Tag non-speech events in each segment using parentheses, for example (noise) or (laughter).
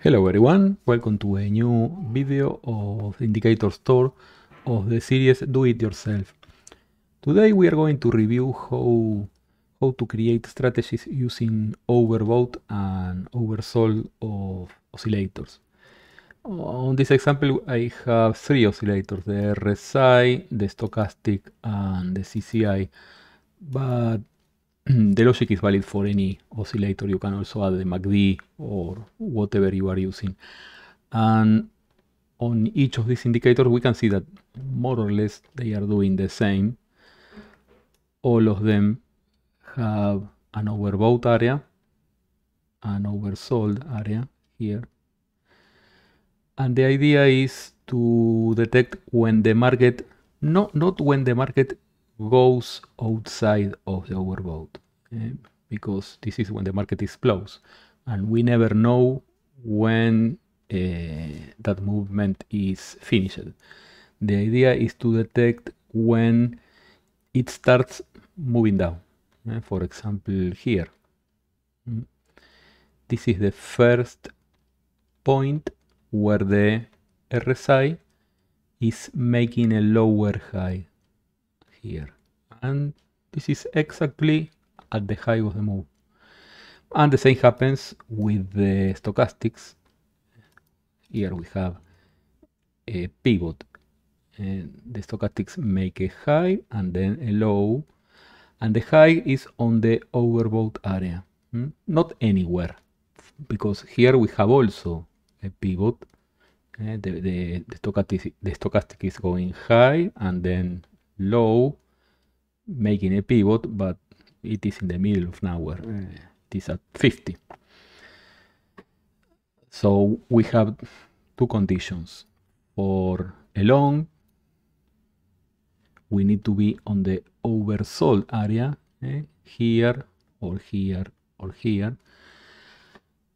Hello everyone, welcome to a new video of Indicator Store of the series Do It Yourself. Today we are going to review how, how to create strategies using overbought and oversold of oscillators. On this example I have three oscillators, the RSI, the stochastic and the CCI. But (clears throat) the logic is valid for any oscillator. You can also add the MACD or whatever you are using. And on each of these indicators, we can see that more or less they are doing the same. All of them have an overbought area, an oversold area here. And the idea is to detect when the market, no, not when the market goes outside of the overbought because this is when the market explodes and we never know when uh, that movement is finished. The idea is to detect when it starts moving down. Eh? for example, here. Mm. This is the first point where the RSI is making a lower high here and this is exactly at the height of the move and the same happens with the stochastics here we have a pivot and the stochastics make a high and then a low and the high is on the overbought area hmm? not anywhere because here we have also a pivot eh, the, the, the, stochastic, the stochastic is going high and then low, making a pivot, but it is in the middle of nowhere. Mm. It is at 50. So we have two conditions. For a long, we need to be on the oversold area, eh? here or here or here.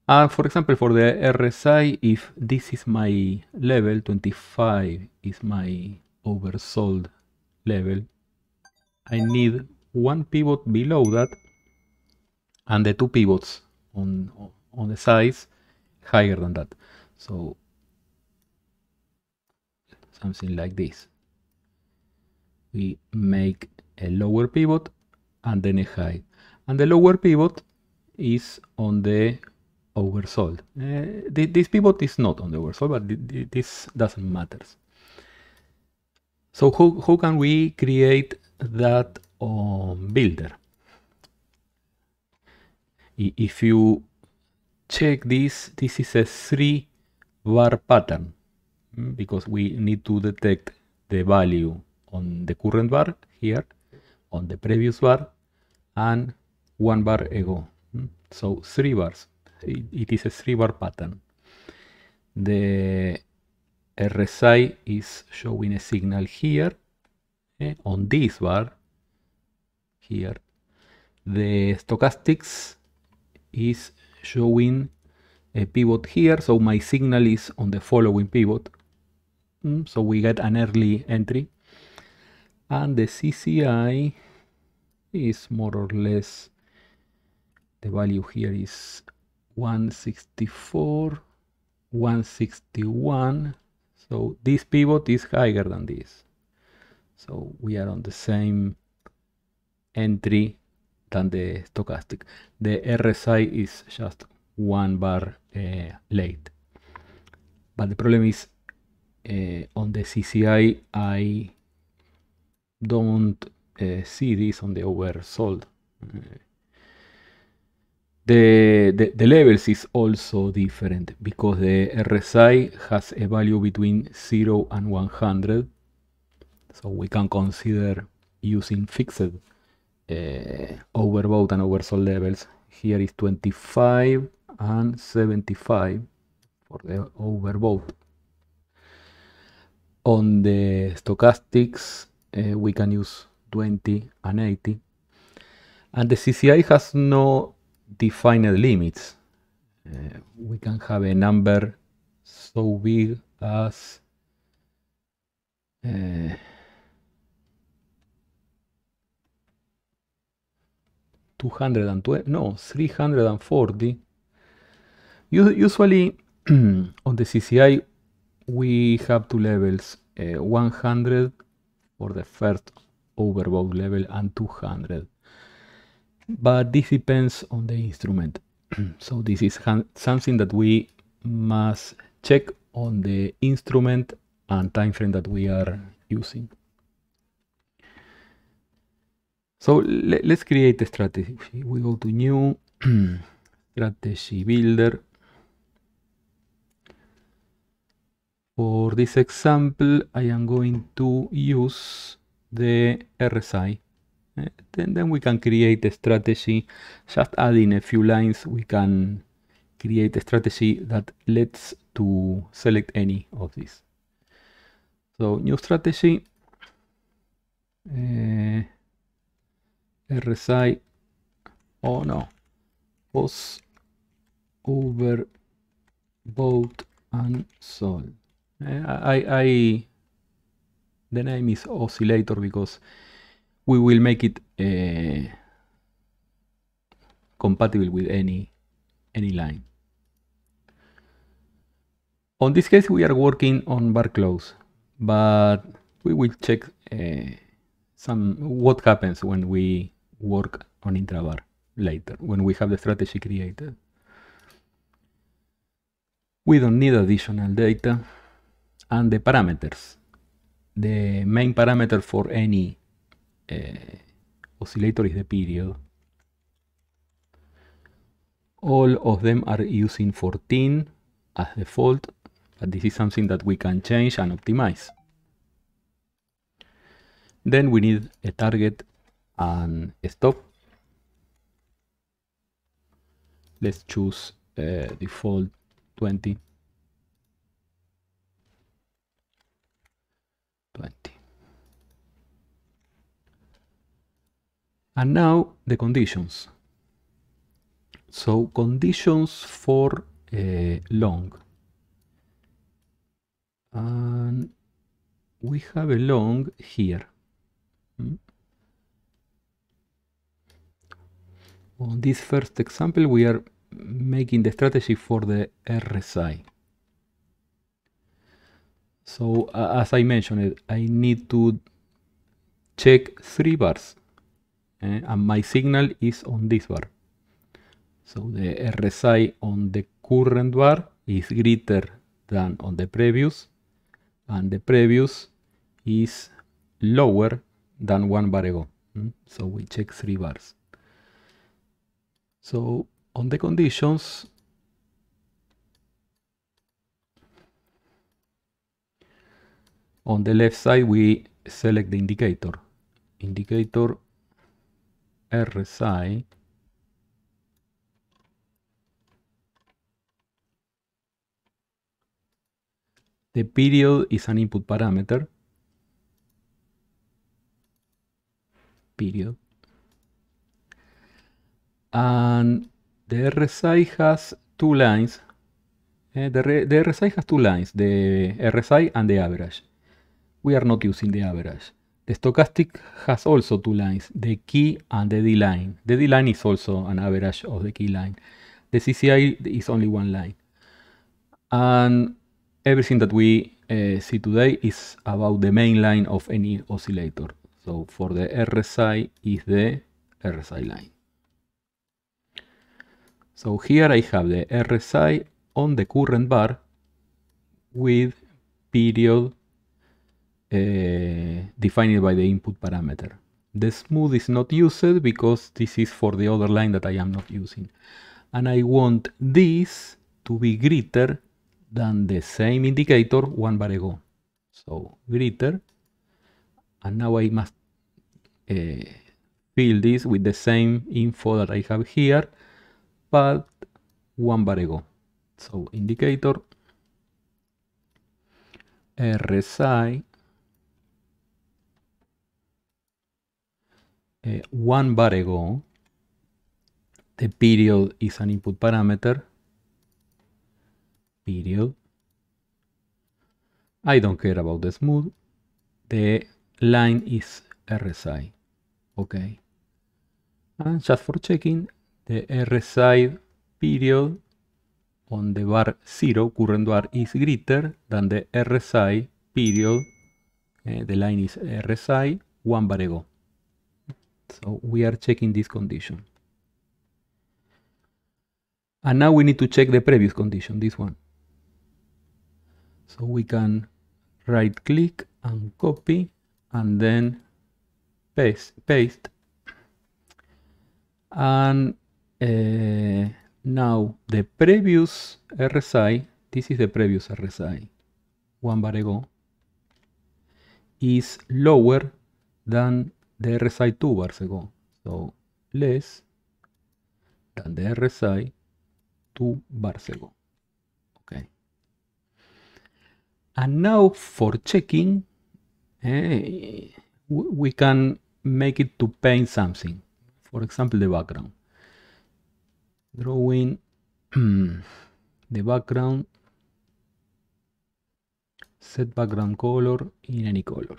Uh, for example, for the RSI, if this is my level, 25 is my oversold level I need one pivot below that and the two pivots on on the sides higher than that so something like this we make a lower pivot and then a high and the lower pivot is on the oversold uh, this pivot is not on the oversold but this doesn't matter so how, how can we create that um, builder? If you check this, this is a three bar pattern mm, because we need to detect the value on the current bar here, on the previous bar, and one bar ago. Mm. So three bars. It, it is a three bar pattern. The RSI is showing a signal here eh, on this bar here. The stochastics is showing a pivot here, so my signal is on the following pivot. Mm, so we get an early entry. And the CCI is more or less, the value here is 164, 161, so this pivot is higher than this. So we are on the same entry than the stochastic. The RSI is just one bar uh, late. But the problem is uh, on the CCI, I don't uh, see this on the oversold. Uh, the, the, the, levels is also different because the RSI has a value between 0 and 100. So we can consider using fixed uh, overbought and oversold levels. Here is 25 and 75 for the overbought. On the stochastics, uh, we can use 20 and 80. And the CCI has no defined limits. Uh, we can have a number so big as uh, 220, no 340 usually (clears throat) on the CCI we have two levels uh, 100 for the first overbought level and 200 but this depends on the instrument. (clears throat) so this is something that we must check on the instrument and time frame that we are using. So le let's create a strategy. We go to new (clears throat) strategy builder. For this example, I am going to use the RSI then we can create a strategy. Just adding a few lines, we can create a strategy that lets to select any of these. So new strategy, uh, eh, RSI, oh no, post over bought and sold. Uh, I, I, the name is oscillator because we will make it uh, compatible with any any line. On this case, we are working on bar close, but we will check uh, some what happens when we work on intrabar later, when we have the strategy created. We don't need additional data and the parameters. The main parameter for any eh, oscillator is the period. All of them are using 14 as default, but this is something that we can change and optimize. Then we need a target and a stop. Let's choose uh, default 20. 20. And now the conditions. So conditions for uh, long. And we have a long here. Hmm? On this first example, we are making the strategy for the RSI. So uh, as I mentioned, I need to check three bars. Eh, and my signal is on this bar. So the RSI on the current bar is greater than on the previous and the previous is lower than one bar ago. Hmm? So we check three bars. So on the conditions, on the left side we select the indicator. Indicator RSI. The period is an input parameter. Period. And the RSI eh, has two lines. the, the RSI has two lines, the RSI and the average. We are not using the average. The stochastic has also two lines, the key and the D line. The D line is also an average of the key line. The CCI is only one line. And everything that we uh, see today is about the main line of any oscillator. So for the RSI is the RSI line. So here I have the RSI on the current bar with period Eh, defined by the input parameter. The smooth is not used because this is for the other line that I am not using. And I want this to be greater than the same indicator one bar ago. So greater. And now I must uh, fill this with the same info that I have here, but one bar ago. So indicator RSI one eh, bar ago, the period is an input parameter. Period. I don't care about the smooth. The line is RSI. Okay. And just for checking, the RSI period on the bar zero, current bar is greater than the RSI period. Eh, the line is RSI one bar ago. So we are checking this condition. And now we need to check the previous condition, this one. So we can right click and copy and then paste, paste. And uh, now the previous RSI, this is the previous RSI, one bar ago, is lower than dr 2 bar So less than dr RSI 2 bar Okay. And now for checking, we can make it to paint something. For example, the background. Drawing (clears throat) the background set background color in any color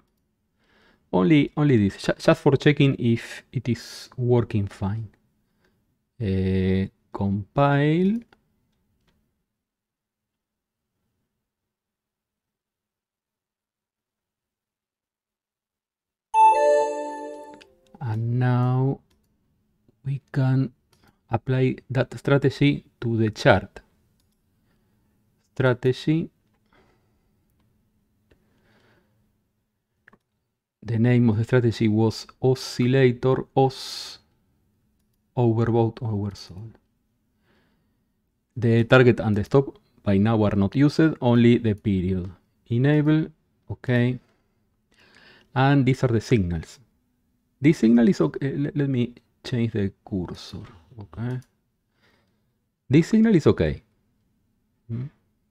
Only, only this, just for checking if it is working fine. Uh, compile. And now we can apply that strategy to the chart. Strategy the name of the strategy was oscillator os overbought oversold. The target and the stop by now are not used, only the period. Enable, okay. And these are the signals. This signal is okay. Let, let me change the cursor, okay. This signal is okay hmm?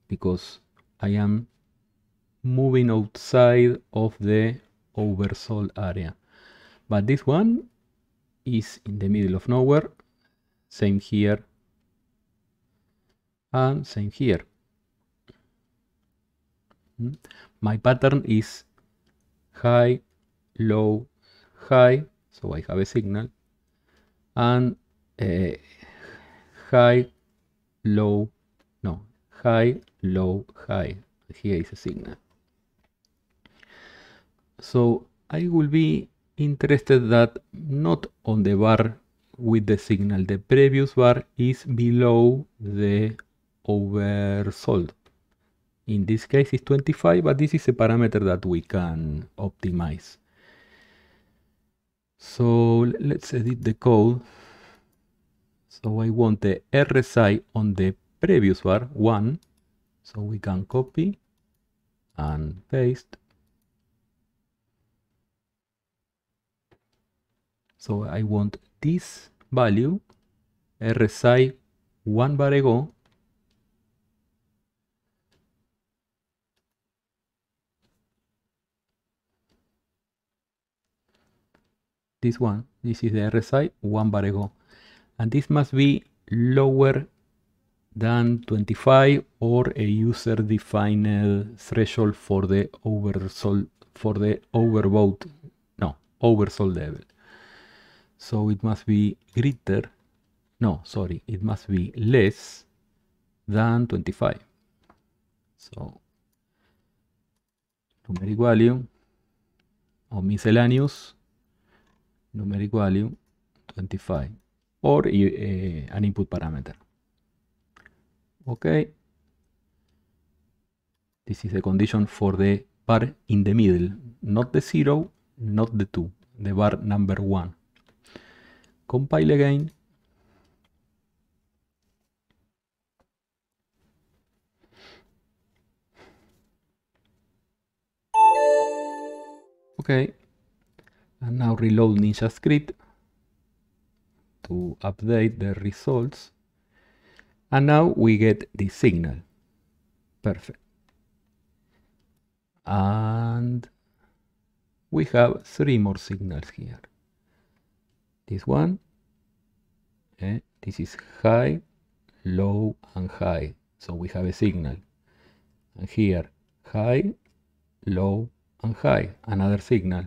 because I am moving outside of the oversold area. But this one is in the middle of nowhere. Same here. And same here. Hmm. My pattern is high, low, high. So I have a signal. And uh, high, low, no, high, low, high. Here is a signal. So I will be interested that not on the bar with the signal. The previous bar is below the oversold. In this case it's 25, but this is a parameter that we can optimize. So let's edit the code. So I want the RSI on the previous bar, 1. So we can copy and paste. So I want this value, RSI one bar ago. This one, this is the RSI one bar ago. And this must be lower than 25 or a user defined threshold for the oversold for the overbought no oversold level So it must be greater, no, sorry, it must be less than 25. So numeric value or miscellaneous numeric value 25 or eh, eh, an input parameter. Okay. This is the condition for the bar in the middle, not the zero not the two the bar number one compile again okay and now reload NinjaScript script to update the results and now we get the signal perfect and we have three more signals here this one Okay? Eh? This is high, low, and high. So we have a signal. And here, high, low, and high. Another signal.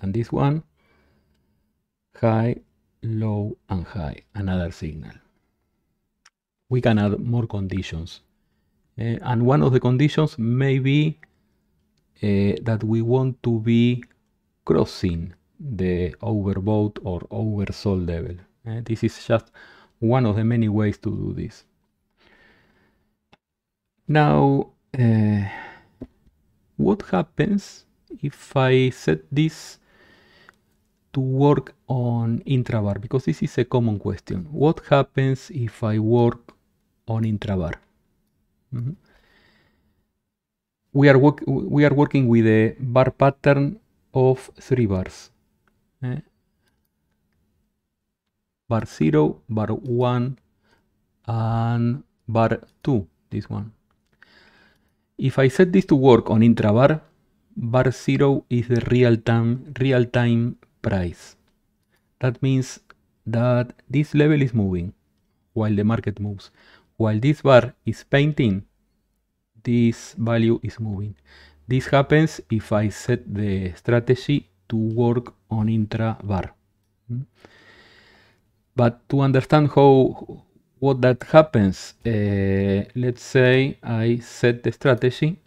And this one, high, low, and high. Another signal. We can add more conditions. Uh, and one of the conditions may be uh, that we want to be crossing the overbought or oversold level. Uh, this is just one of the many ways to do this. Now, uh, what happens if I set this to work on intrabar? Because this is a common question. What happens if I work on intrabar? Mm -hmm. we, are we are working with a bar pattern of three bars. Eh? bar 0, bar 1, and bar 2, this one. If I set this to work on intrabar, bar 0 is the real-time real time price. That means that this level is moving while the market moves. While this bar is painting, this value is moving. This happens if I set the strategy to work on intra bar. Mm -hmm. But to understand how what that happens, uh, let's say I set the strategy.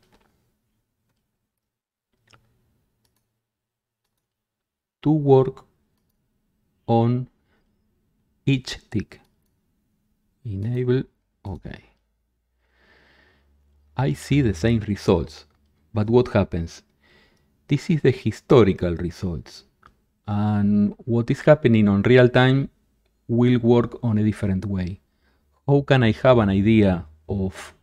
to work on each tick. Enable, okay. I see the same results, but what happens? This is the historical results. And what is happening on real time will work on a different way. How can I have an idea of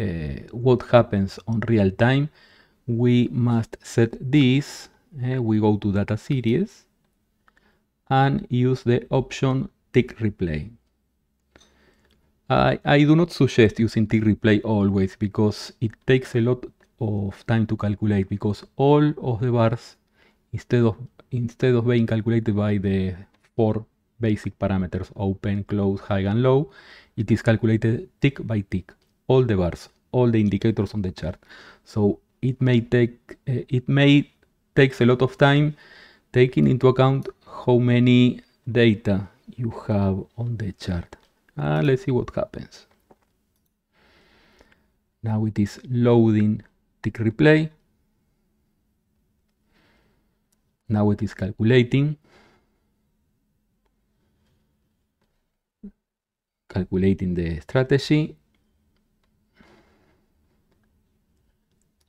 uh, what happens on real time? We must set this, uh, we go to data series and use the option tick replay. I, I do not suggest using tick replay always because it takes a lot of time to calculate because all of the bars instead of instead of being calculated by the four basic parameters open, close, high and low. It is calculated tick by tick, all the bars, all the indicators on the chart. So it may take uh, it may takes a lot of time taking into account how many data you have on the chart. Uh, let's see what happens. Now it is loading tick replay. Now it is calculating. calculating the strategy.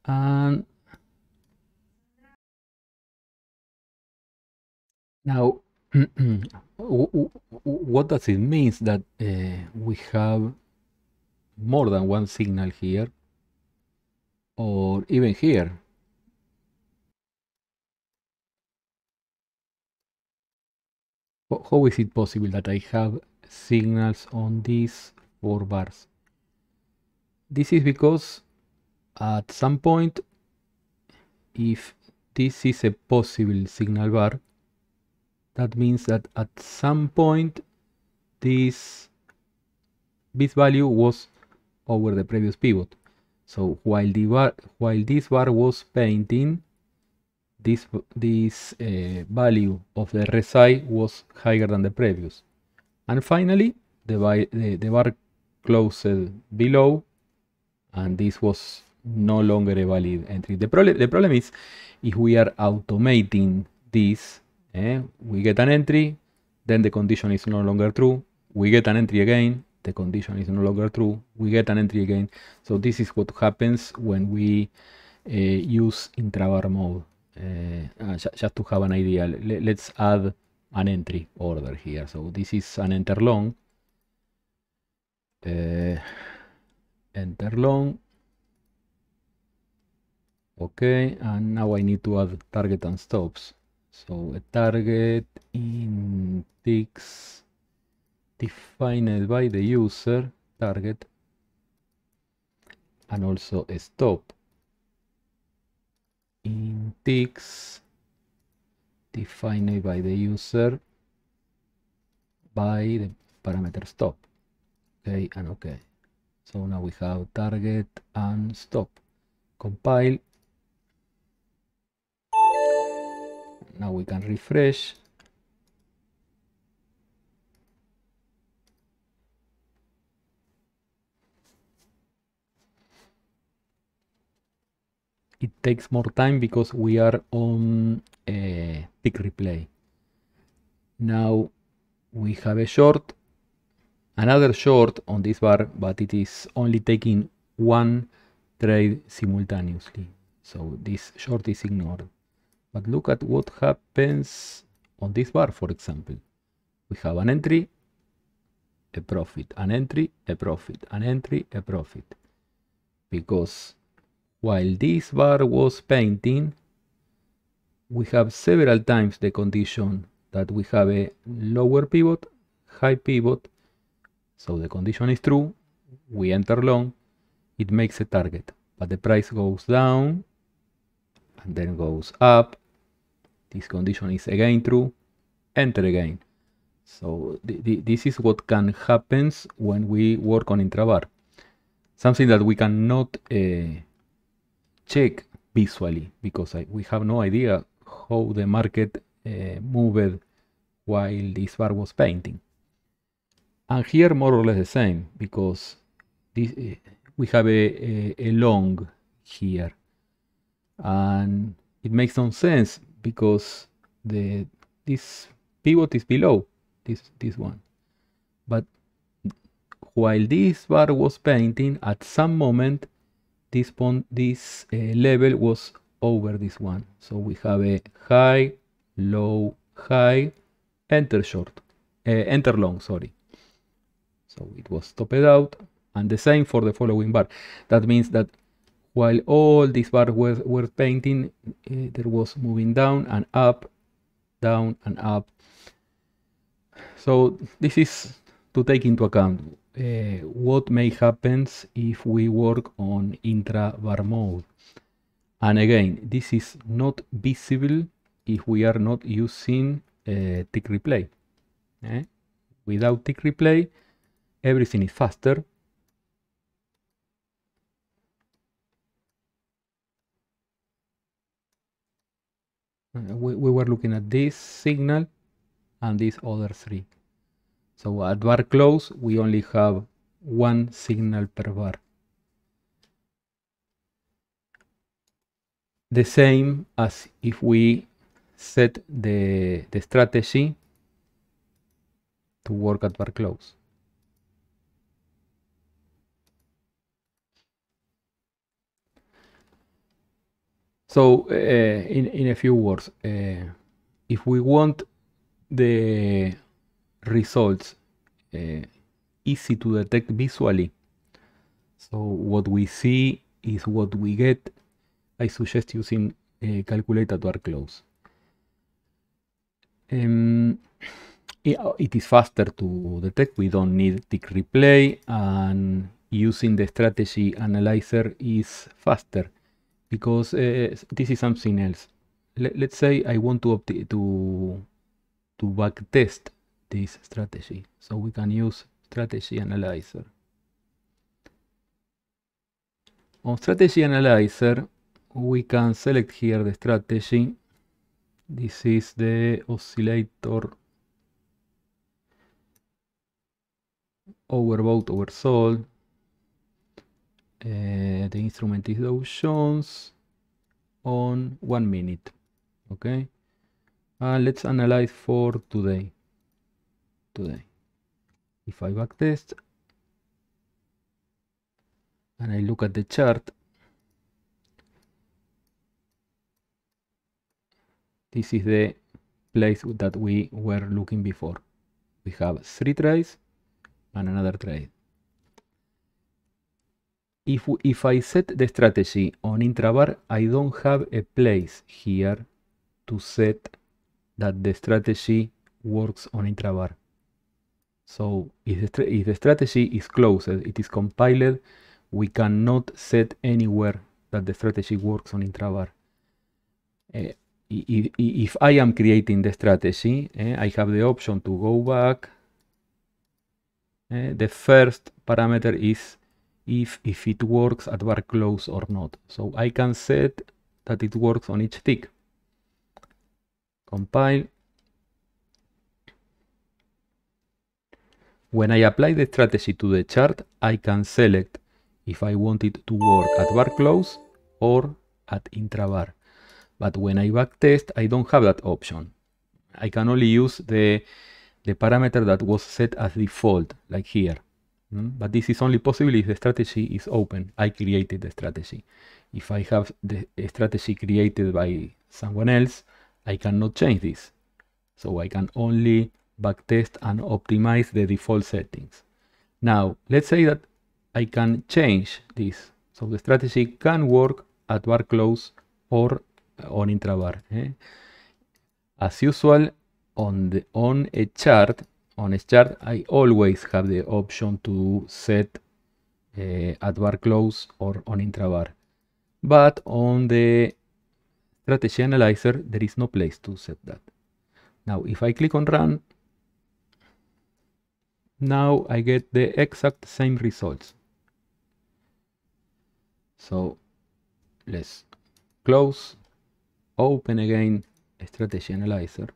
And now, (clears throat) what does it mean that uh, we have more than one signal here or even here? How is it possible that I have signals on these four bars. This is because at some point, if this is a possible signal bar, that means that at some point this this value was over the previous pivot. So while the bar, while this bar was painting, this this uh, value of the resi was higher than the previous. And finally, the, the, the bar closed below and this was no longer a valid entry. The, problem the problem is if we are automating this, eh, we get an entry, then the condition is no longer true. We get an entry again, the condition is no longer true. We get an entry again. So this is what happens when we uh, use intrabar mode. Uh, just to have an idea, let's add an entry order here. So this is an enter long. Uh, enter long. Okay, and now I need to add target and stops. So a target in ticks defined by the user target and also a stop ticks defined by the user by the parameter stop okay and okay so now we have target and stop compile now we can refresh it takes more time because we are on uh, tick replay. Now we have a short, another short on this bar, but it is only taking one trade simultaneously. So this short is ignored. But look at what happens on this bar, for example. We have an entry, a profit, an entry, a profit, an entry, a profit. Because while this bar was painting, we have several times the condition that we have a lower pivot, high pivot. So the condition is true. We enter long. It makes a target. But the price goes down and then goes up. This condition is again true. Enter again. So th th this is what can happen when we work on intrabar. Something that we cannot uh, check visually because I, we have no idea how the market eh, moved while this bar was painting. And here more or less the same because this, eh, we have a, a, eh, a long here and it makes no sense because the this pivot is below this this one but while this bar was painting at some moment this point this uh, level was over this one. So we have a high, low, high, enter short, uh, enter long, sorry. So it was topped out and the same for the following bar. That means that while all these bars were, were painting, uh, there was moving down and up, down and up. So this is to take into account uh, what may happen if we work on intra-bar mode. And again, this is not visible if we are not using uh, tick replay. Eh? Without tick replay, everything is faster. Uh, we, we were looking at this signal and these other three. So at bar close, we only have one signal per bar. the same as if we set the, the strategy to work at bar close. So uh, in, in a few words, uh, if we want the results uh, easy to detect visually, so what we see is what we get I suggest using uh, eh, calculate at work close. Um, oh, it is faster to detect. We don't need tick replay and using the strategy analyzer is faster because uh, this is something else. Let, us say I want to to to backtest this strategy, so we can use strategy analyzer. On strategy analyzer, we can select here the strategy. This is the oscillator overbought, oversold. Uh, the instrument is Dow Jones on one minute. Okay, and let's analyze for today. Today, if I backtest and I look at the chart, This is the place that we were looking before. We have three trays and another tray. If, we, if I set the strategy on intrabar, I don't have a place here to set that the strategy works on intrabar. So if the, if the strategy is closed, it is compiled, we cannot set anywhere that the strategy works on intrabar. Uh, if I am creating the strategy, eh, I have the option to go back. Eh, the first parameter is if, if it works at bar close or not. So I can set that it works on each tick. Compile. When I apply the strategy to the chart, I can select if I want it to work at bar close or at intrabar. But when I backtest, I don't have that option. I can only use the, the parameter that was set as default, like here. Mm? But this is only possible if the strategy is open. I created the strategy. If I have the strategy created by someone else, I cannot change this. So I can only backtest and optimize the default settings. Now, let's say that I can change this. So the strategy can work at bar close or on intrabar. Eh? As usual, on, the, on a chart, on a chart, I always have the option to set uh, at bar close or on intrabar. But on the strategy analyzer, there is no place to set that. Now, if I click on run, now I get the exact same results. So let's close open again strategy analyzer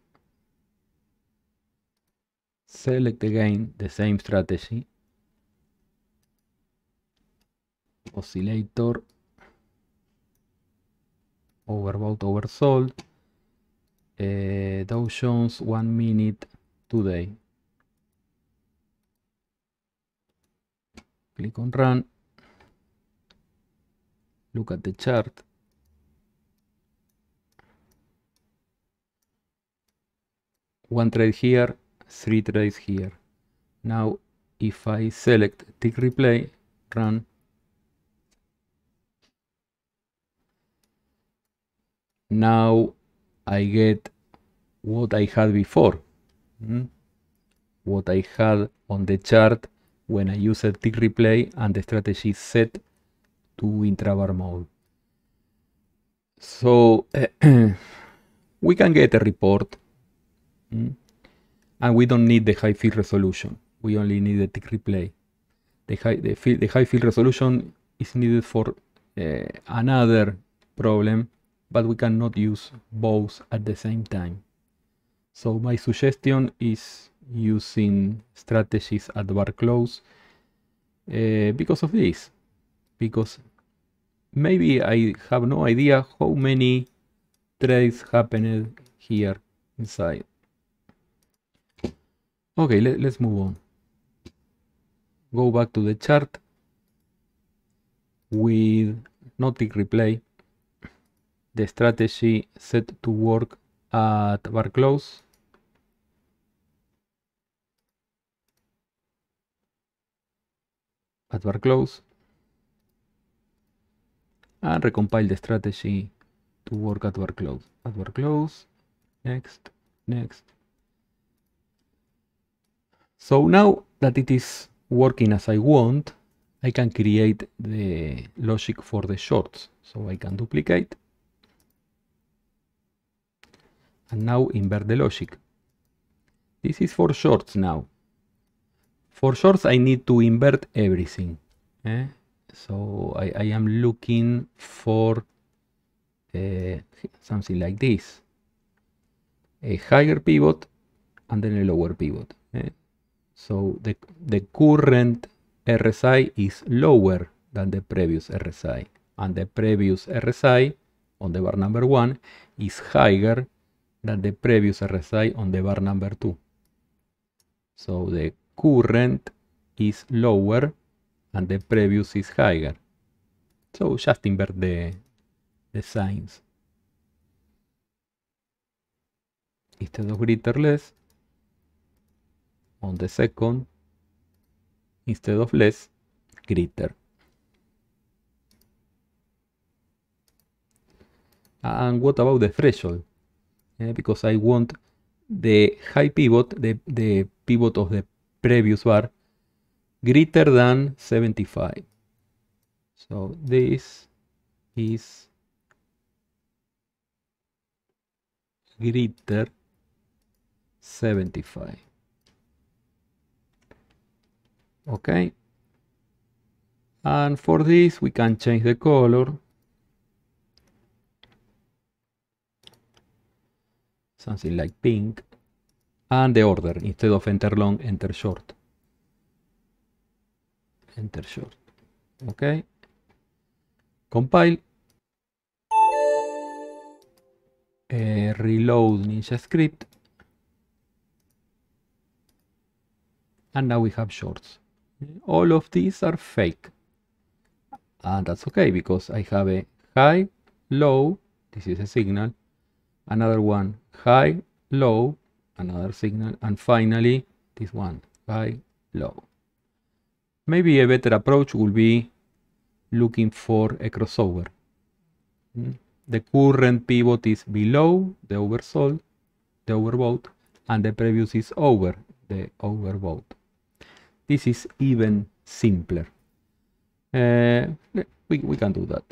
select again the same strategy oscillator overbought oversold uh, eh, Dow Jones one minute today click on run look at the chart one trade here, three trades here. Now, if I select tick replay, run, now I get what I had before, hmm? what I had on the chart when I used tick replay and the strategy set to intrabar mode. So (clears throat) we can get a report Mm. And we don't need the high field resolution. We only need the tick replay. The high, the, field, the high field resolution is needed for uh, another problem, but we cannot use both at the same time. So my suggestion is using strategies at bar close uh, because of this. Because maybe I have no idea how many trades happened here inside. Okay, let, let's move on. Go back to the chart with Nautic replay. The strategy set to work at bar close. At bar close. And recompile the strategy to work at bar close. At bar close. Next. Next. So now that it is working as I want, I can create the logic for the shorts. So I can duplicate and now invert the logic. This is for shorts now. For shorts I need to invert everything. Eh? So I, I, am looking for uh, something like this. A higher pivot and then a lower pivot. Eh? So the, the current RSI is lower than the previous RSI. And the previous RSI on the bar number 1 is higher than the previous RSI on the bar number 2. So the current is lower and the previous is higher. So just invert the, the signs. Instead of greater less, on the second instead of less greater. And what about the threshold? Yeah, because I want the high pivot, the, the pivot of the previous bar, greater than 75. So this is greater 75 okay and for this we can change the color something like pink and the order instead of enter long enter short enter short okay compile uh, reload ninja script and now we have shorts all of these are fake and ah, that's okay because I have a high low this is a signal another one high low another signal and finally this one high low maybe a better approach will be looking for a crossover hmm? the current pivot is below the oversold the overbought and the previous is over the overbought this is even simpler. Uh, we, we can do that.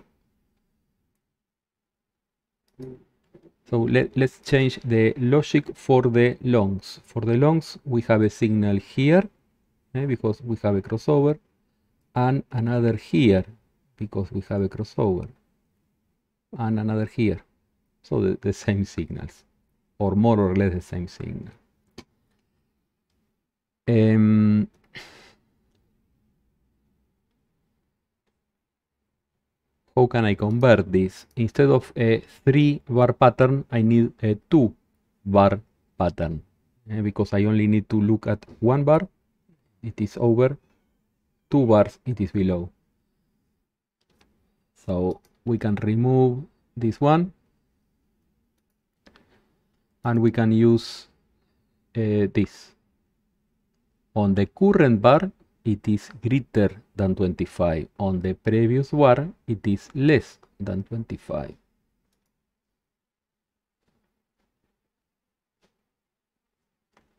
So let, let's change the logic for the longs. For the longs, we have a signal here eh, because we have a crossover and another here because we have a crossover and another here. So the, the same signals or more or less the same signal. Um, how can I convert this? Instead of a three bar pattern, I need a two bar pattern eh, because I only need to look at one bar, it is over, two bars, it is below. So we can remove this one and we can use uh, this. On the current bar, it is greater than 25. On the previous bar. it is less than 25.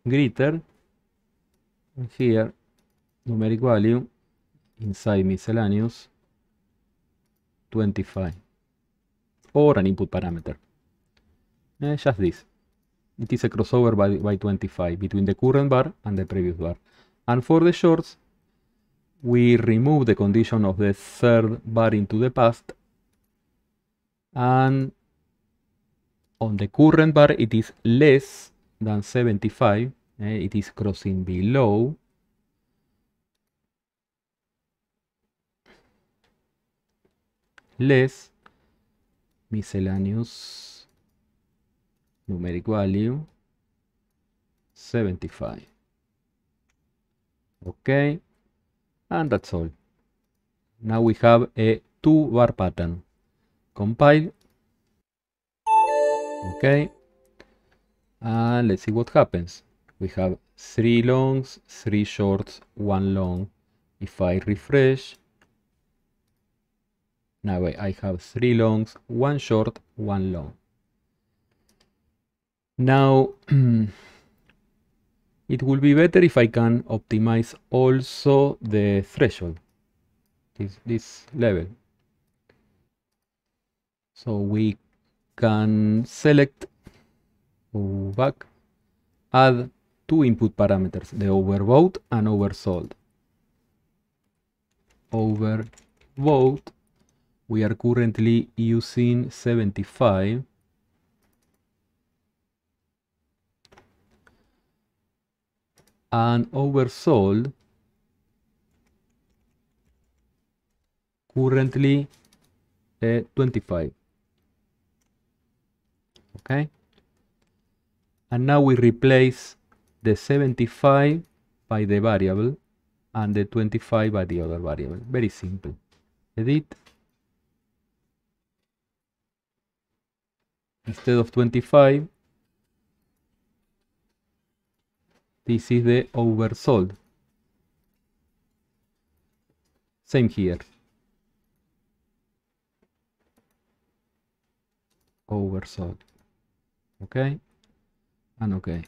Greater, here, numeric value, inside miscellaneous, 25. Or an input parameter. Eh, just this. It is a crossover by, by 25 between the current bar and the previous bar. And for the shorts, we remove the condition of the third bar into the past and on the current bar it is less than 75 eh? it is crossing below less miscellaneous numeric value 75 okay and that's all. Now we have a two bar pattern. Compile. Okay. And let's see what happens. We have three longs, three shorts, one long. If I refresh, now I have three longs, one short, one long. Now, (clears throat) It will be better if I can optimize also the threshold, this, this level. So we can select, go back, add two input parameters, the overvote and oversold. Overvote, we are currently using 75 and oversold currently at uh, 25 okay and now we replace the 75 by the variable and the 25 by the other variable very simple edit instead of 25 This is the oversold. Same here. Oversold. Okay. And okay.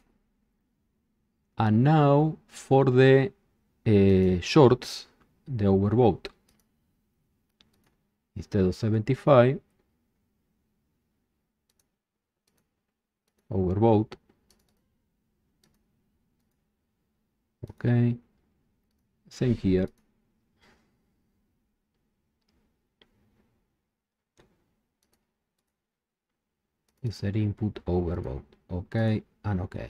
And now for the eh, shorts, the overbought. Instead of 75, overbought okay same here insert input overload okay and okay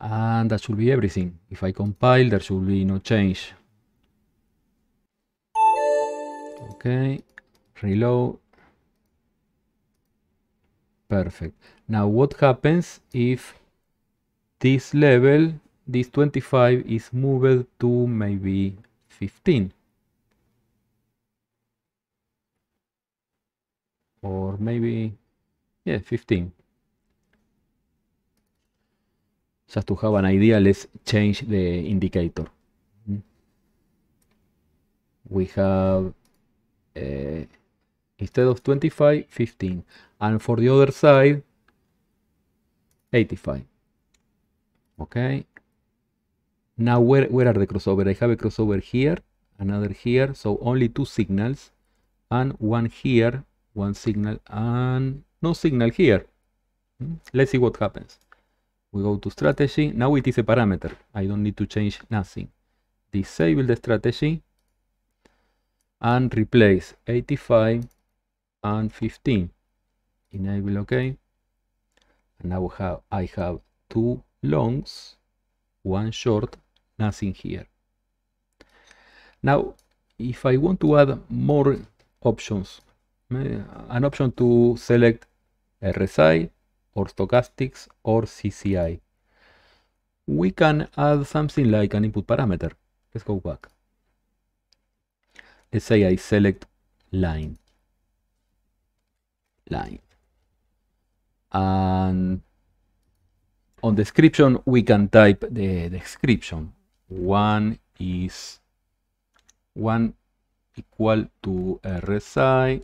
and that should be everything if i compile there should be no change okay reload perfect now what happens if this level this 25 is moved to maybe 15 or maybe yeah 15 just to have an idea let's change the indicator mm-hmm. we have uh, instead of 25 15 and for the other side 85 okay now where, where are the crossover? I have a crossover here, another here, so only two signals, and one here, one signal, and no signal here. Hmm? Let's see what happens. We go to strategy. Now it is a parameter. I don't need to change nothing. Disable the strategy and replace 85 and 15. Enable OK. And now we have, I have two longs, one short, nothing here. Now, if I want to add more options, an option to select RSI or stochastics or CCI. We can add something like an input parameter. Let's go back. Let's say I select line. Line. And on description, we can type the description 1 is 1 equal to RSI,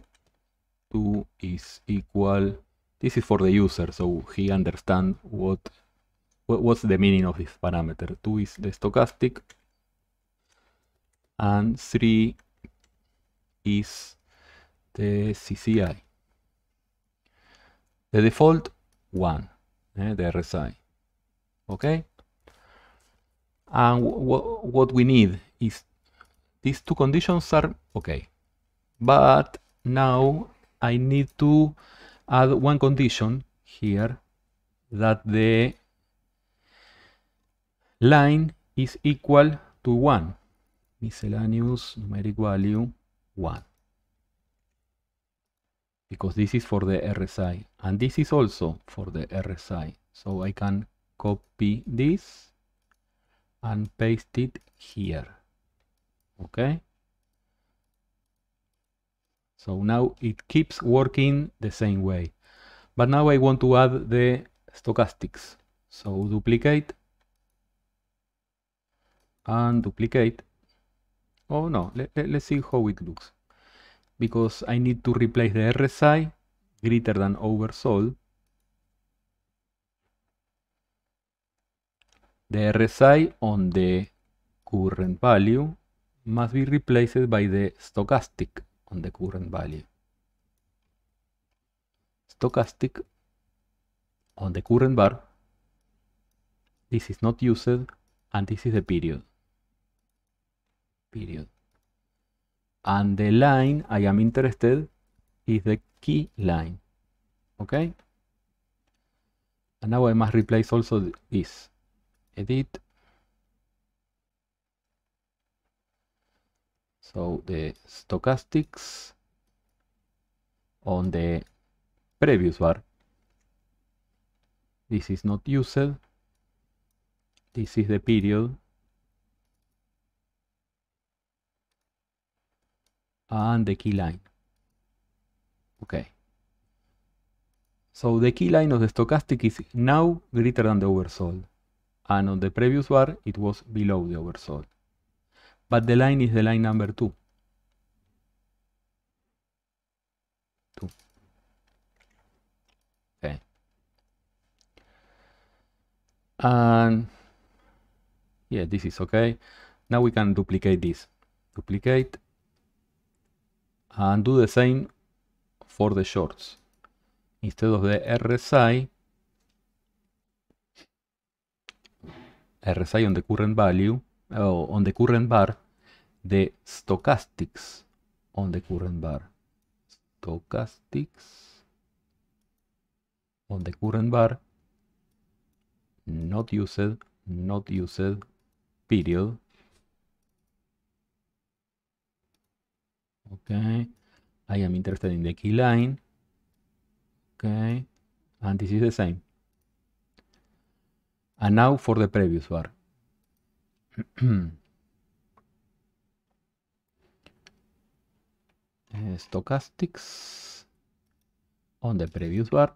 2 is equal, this is for the user, so he understand what, what what's the meaning of this parameter. 2 is the stochastic, and 3 is the CCI. The default 1, eh, the RSI. Okay? And what we need is these two conditions are okay. But now I need to add one condition here that the line is equal to 1. Miscellaneous numeric value 1. Because this is for the RSI. And this is also for the RSI. So I can copy this and paste it here okay so now it keeps working the same way but now I want to add the stochastics so duplicate and duplicate oh no let, let, let's see how it looks because I need to replace the RSI greater than oversold the RSI on the current value must be replaced by the stochastic on the current value. Stochastic on the current bar, this is not used and this is the period. Period. And the line I am interested is the key line. Okay? And now I must replace also this edit so the stochastics on the previous bar this is not used this is the period and the key line okay so the key line of the stochastic is now greater than the oversold and ah, on the previous bar it was below the oversold. But the line is the line number 2. two. Okay. And yeah, this is okay. Now we can duplicate this. Duplicate and do the same for the shorts. Instead of the RSI, RSI on the current value on the current bar the stochastics on the current bar. Stochastics on the current bar not used, not used, period. Okay, I am interested in the key line. Okay, and this is the same. And now for the previous bar. (clears throat) Stochastics on the previous bar.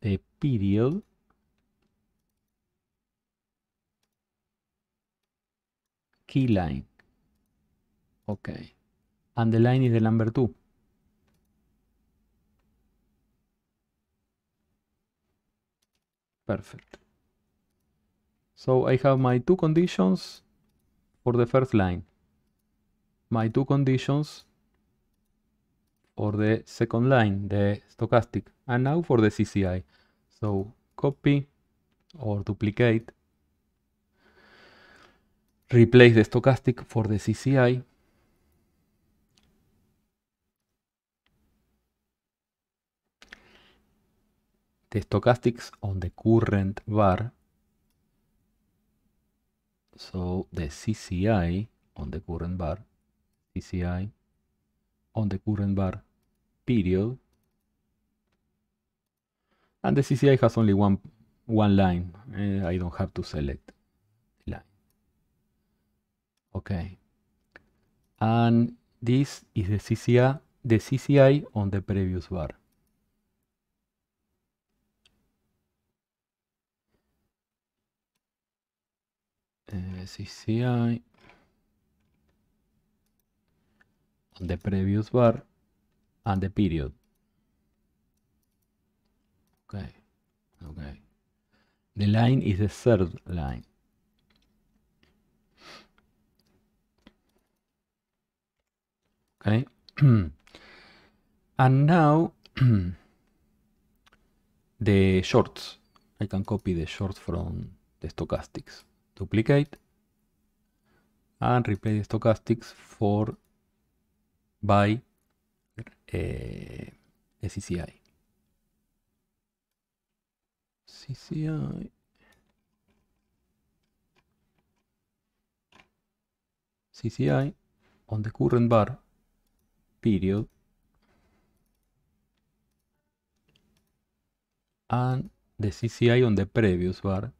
The period key line. Okay. And the line is the number 2. Perfect. So I have my two conditions for the first line. My two conditions for the second line, the stochastic. And now for the CCI. So copy or duplicate. Replace the stochastic for the CCI the stochastics on the current var. So the CCI on the current var, CCI on the current var period. And the CCI has only one, one line. Uh, I don't have to select line. Okay. And this is the CCI, the CCI on the previous bar. eh, CCI, on the previous bar, and the period. Okay, okay. The line is the third line. Okay. (clears throat) and now (clears throat) the shorts. I can copy the shorts from the stochastics. duplicate and replace stochastics for by eh, SCCI. CCI. CCI on the current bar period and the CCI on the previous bar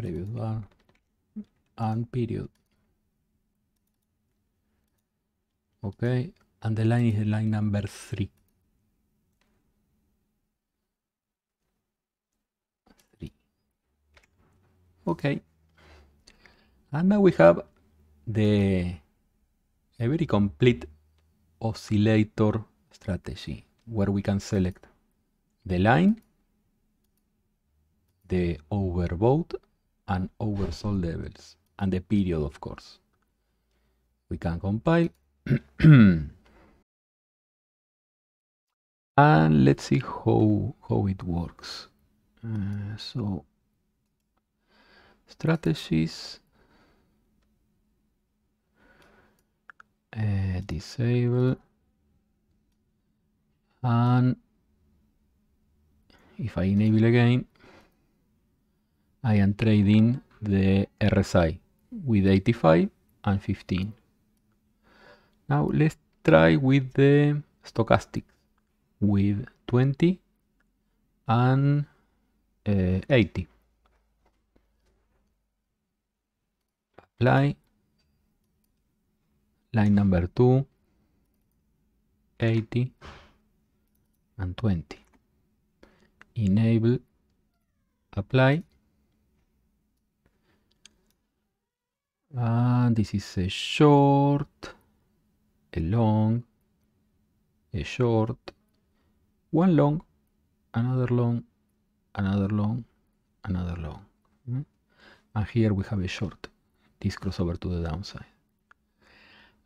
previous bar and period okay and the line is the line number three three okay and now we have the a very complete oscillator strategy where we can select the line the overvote and oversold levels and the period of course. We can compile (clears throat) and let's see how, how it works. Uh, so strategies uh, disable and if I enable again I am trading the RSI with 85 and 15. Now let's try with the stochastic with 20 and uh, 80. Apply line number 2, 80 and 20. Enable, apply And this is a short, a long, a short, one long, another long, another long, another long. Mm And here we have a short, this crossover to the downside.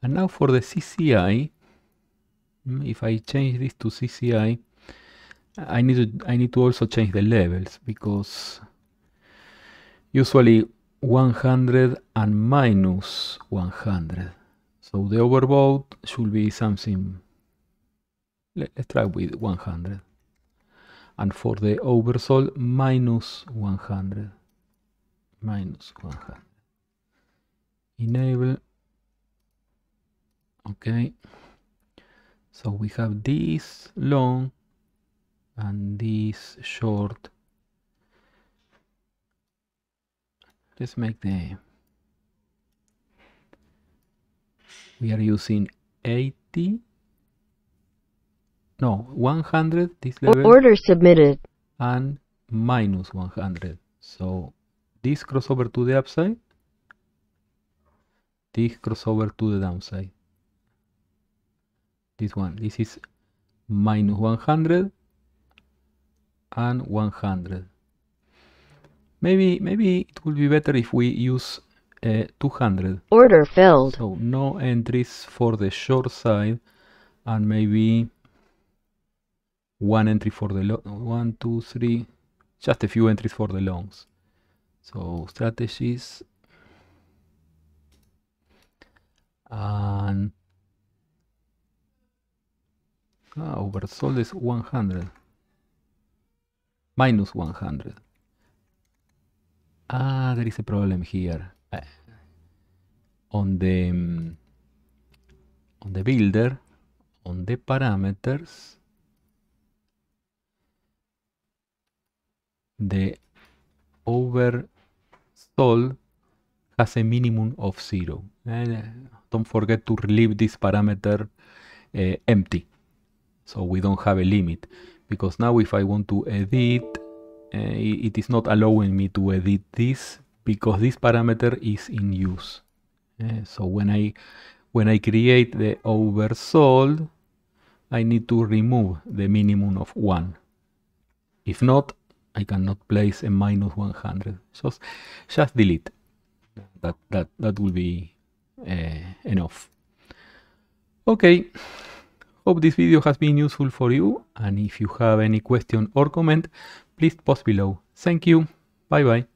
And now for the CCI, mm, if I change this to CCI, I need to, I need to also change the levels because usually 100 and minus 100. So the overboard should be something, let's try with 100. And for the oversold, minus 100. Minus 100. Enable. Okay. So we have this long and this short just make the we are using 80 no 100 this level order submitted and minus 100 so this crossover to the upside this crossover to the downside this one this is minus 100 and 100 Maybe maybe it would be better if we use uh, 200. Order filled. So no entries for the short side and maybe one entry for the long, one, two, three, just a few entries for the longs. So strategies and ah, oversold is 100 minus 100 Ah, there is a problem here. Uh, on the um, on the builder, on the parameters, the over stall has a minimum of zero. And uh, eh, don't forget to leave this parameter uh, empty, so we don't have a limit. Because now if I want to edit Eh, it is not allowing me to edit this because this parameter is in use. Eh, so when I when I create the oversold, I need to remove the minimum of 1. If not, I cannot place a minus 100. Just, just delete. That, that, that will be uh, enough. Okay, hope this video has been useful for you. And if you have any question or comment, please post below. Thank you. Bye bye.